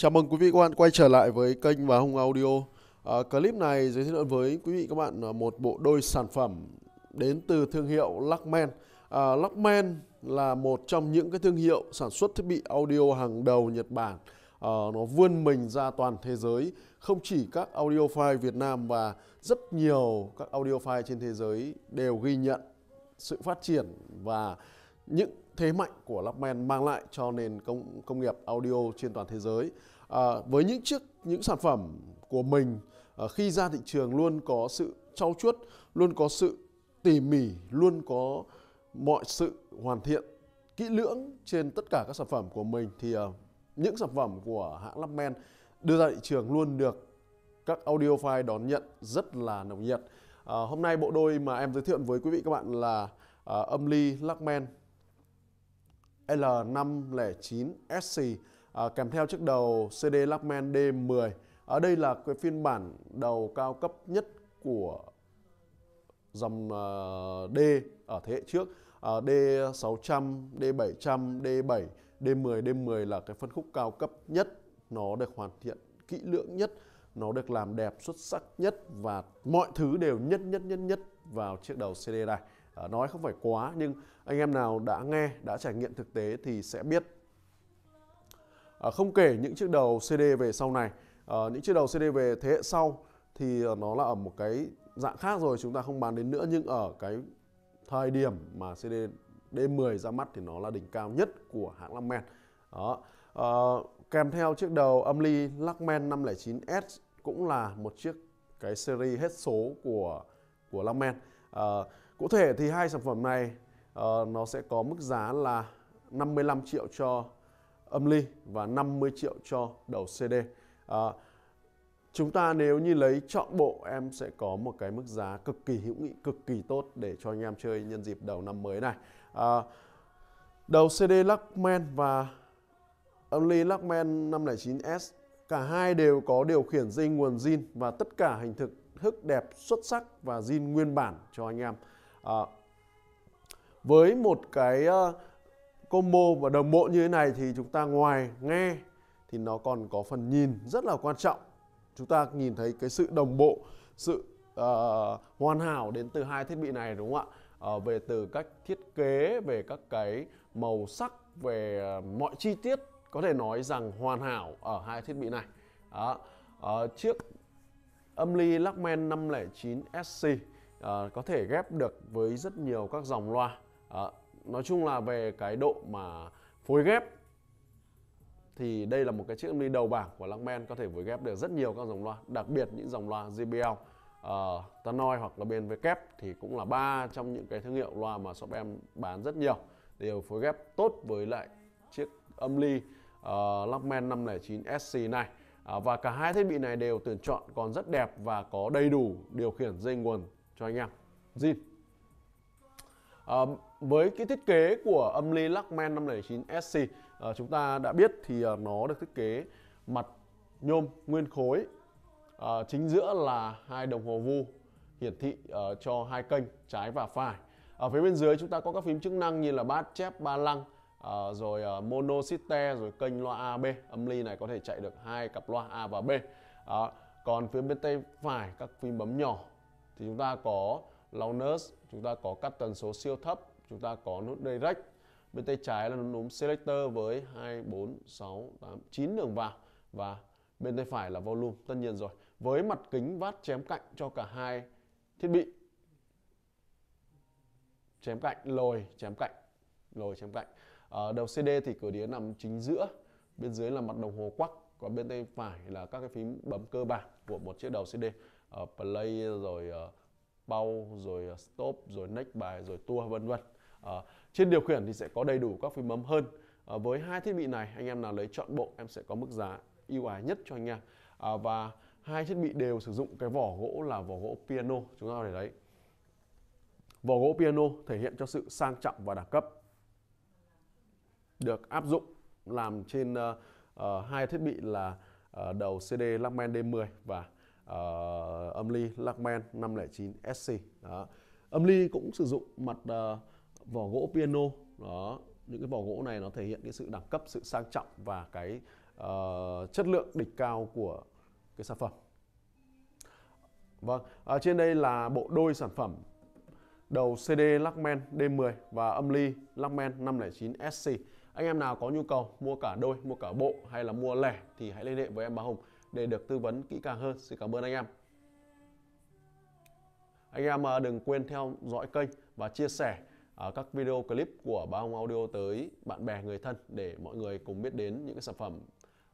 Chào mừng quý vị các bạn quay trở lại với kênh và Hùng Audio. À, clip này giới thiệu với quý vị các bạn à, một bộ đôi sản phẩm đến từ thương hiệu Luckman. À, Luckman là một trong những cái thương hiệu sản xuất thiết bị audio hàng đầu Nhật Bản. À, nó vươn mình ra toàn thế giới, không chỉ các audio file Việt Nam và rất nhiều các audio file trên thế giới đều ghi nhận sự phát triển và những thế mạnh của Lockman mang lại cho nền công công nghiệp audio trên toàn thế giới. À, với những chiếc những sản phẩm của mình à, khi ra thị trường luôn có sự trau chuốt, luôn có sự tỉ mỉ, luôn có mọi sự hoàn thiện kỹ lưỡng trên tất cả các sản phẩm của mình thì à, những sản phẩm của hãng Lockman đưa ra thị trường luôn được các audio file đón nhận rất là nồng nhiệt. À, hôm nay bộ đôi mà em giới thiệu với quý vị các bạn là à, âm ly Lockman L509SC à, kèm theo chiếc đầu CD Lachman D10. Ở đây là cái phiên bản đầu cao cấp nhất của dòng uh, D ở thế hệ trước. Uh, D600, D700, D7, D10, D10 là cái phân khúc cao cấp nhất, nó được hoàn thiện kỹ lưỡng nhất, nó được làm đẹp xuất sắc nhất và mọi thứ đều nhất nhất nhất nhất vào chiếc đầu CD này. Ờ, nói không phải quá nhưng anh em nào đã nghe đã trải nghiệm thực tế thì sẽ biết ờ, không kể những chiếc đầu CD về sau này ờ, những chiếc đầu CD về thế hệ sau thì nó là ở một cái dạng khác rồi chúng ta không bàn đến nữa nhưng ở cái thời điểm mà CD D10 ra mắt thì nó là đỉnh cao nhất của hãng Longman đó kèm theo chiếc đầu âm ly Longman 509S cũng là một chiếc cái series hết số của của Longman Cụ thể thì hai sản phẩm này uh, nó sẽ có mức giá là 55 triệu cho âm ly và 50 triệu cho đầu CD. Uh, ờ, chúng ta nếu như lấy chọn bộ em sẽ có một cái mức giá cực kỳ hữu nghị, cực kỳ tốt để cho anh em chơi nhân dịp đầu năm mới này. Uh, đầu CD Luckman và âm ly Luckman 509S cả hai đều có điều khiển dây nguồn zin và tất cả hình thức thức đẹp xuất sắc và zin nguyên bản cho anh em à, với một cái ờ, combo và đồng bộ như thế này thì chúng ta ngoài nghe thì nó còn có phần nhìn rất là quan trọng chúng ta nhìn thấy cái sự đồng bộ sự uh, hoàn hảo đến từ hai thiết bị này đúng không ạ uh, về từ cách thiết kế về các cái màu sắc về uh, mọi chi tiết có thể nói rằng hoàn hảo ở hai thiết bị này Đó. Uh, chiếc âm ly Lacman 509 SC Ờ, có thể ghép được với rất nhiều các dòng loa à, nói chung là về cái độ mà phối ghép thì đây là một cái chiếc âm ly đầu bảng của Langman có thể phối ghép được rất nhiều các dòng loa đặc biệt những dòng loa JBL uh, ờ, Tannoy hoặc là bên kép thì cũng là ba trong những cái thương hiệu loa mà shop em bán rất nhiều đều phối ghép tốt với lại chiếc âm ly uh, Lockman 509 SC này uh, và cả hai thiết bị này đều tuyển chọn còn rất đẹp và có đầy đủ điều khiển dây nguồn cho anh em zin à, với cái thiết kế của âm ly Luckman 509 SC à, chúng ta đã biết thì à, nó được thiết kế mặt nhôm nguyên khối à, chính giữa là hai đồng hồ vu hiển thị à, cho hai kênh trái và phải ở phía bên dưới chúng ta có các phím chức năng như là bát chép ba lăng à, rồi à, mono site rồi kênh loa A, B âm ly này có thể chạy được hai cặp loa A và B à, còn phía bên tay phải các phím bấm nhỏ thì chúng ta có loudness chúng ta có cắt tần số siêu thấp chúng ta có nút direct bên tay trái là nút selector với 2 4 6 8 9 đường vào và bên tay phải là volume tất nhiên rồi với mặt kính vát chém cạnh cho cả hai thiết bị chém cạnh lồi chém cạnh lồi chém cạnh ở ờ, đầu CD thì cửa đĩa nằm chính giữa bên dưới là mặt đồng hồ quắc còn bên tay phải là các cái phím bấm cơ bản của một chiếc đầu CD uh, play rồi uh, pau rồi uh, stop rồi next bài rồi tour vân vân uh, trên điều khiển thì sẽ có đầy đủ các phím bấm hơn uh, với hai thiết bị này anh em nào lấy chọn bộ em sẽ có mức giá ưu ái nhất cho anh em uh, và hai thiết bị đều sử dụng cái vỏ gỗ là vỏ gỗ piano chúng ta để đấy vỏ gỗ piano thể hiện cho sự sang trọng và đẳng cấp được áp dụng làm trên uh, uh, hai thiết bị là uh, đầu CD Lachman D10 và uh, âm ly Lachman 509 SC đó. âm ly cũng sử dụng mặt uh, vỏ gỗ piano đó những cái vỏ gỗ này nó thể hiện cái sự đẳng cấp sự sang trọng và cái uh, chất lượng đỉnh cao của cái sản phẩm vâng à, trên đây là bộ đôi sản phẩm đầu CD Lachman D10 và âm ly Lachman 509 SC anh em nào có nhu cầu mua cả đôi mua cả bộ hay là mua lẻ thì hãy liên hệ với em Bá Hùng để được tư vấn kỹ càng hơn. Xin cảm ơn anh em. Anh em à, đừng quên theo dõi kênh và chia sẻ à, các video clip của Ba Ông Audio tới bạn bè người thân để mọi người cùng biết đến những cái sản phẩm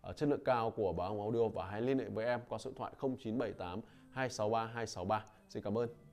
à, chất lượng cao của Ba Ông Audio và hãy liên hệ với em qua số điện thoại 0978 263 263. Xin cảm ơn.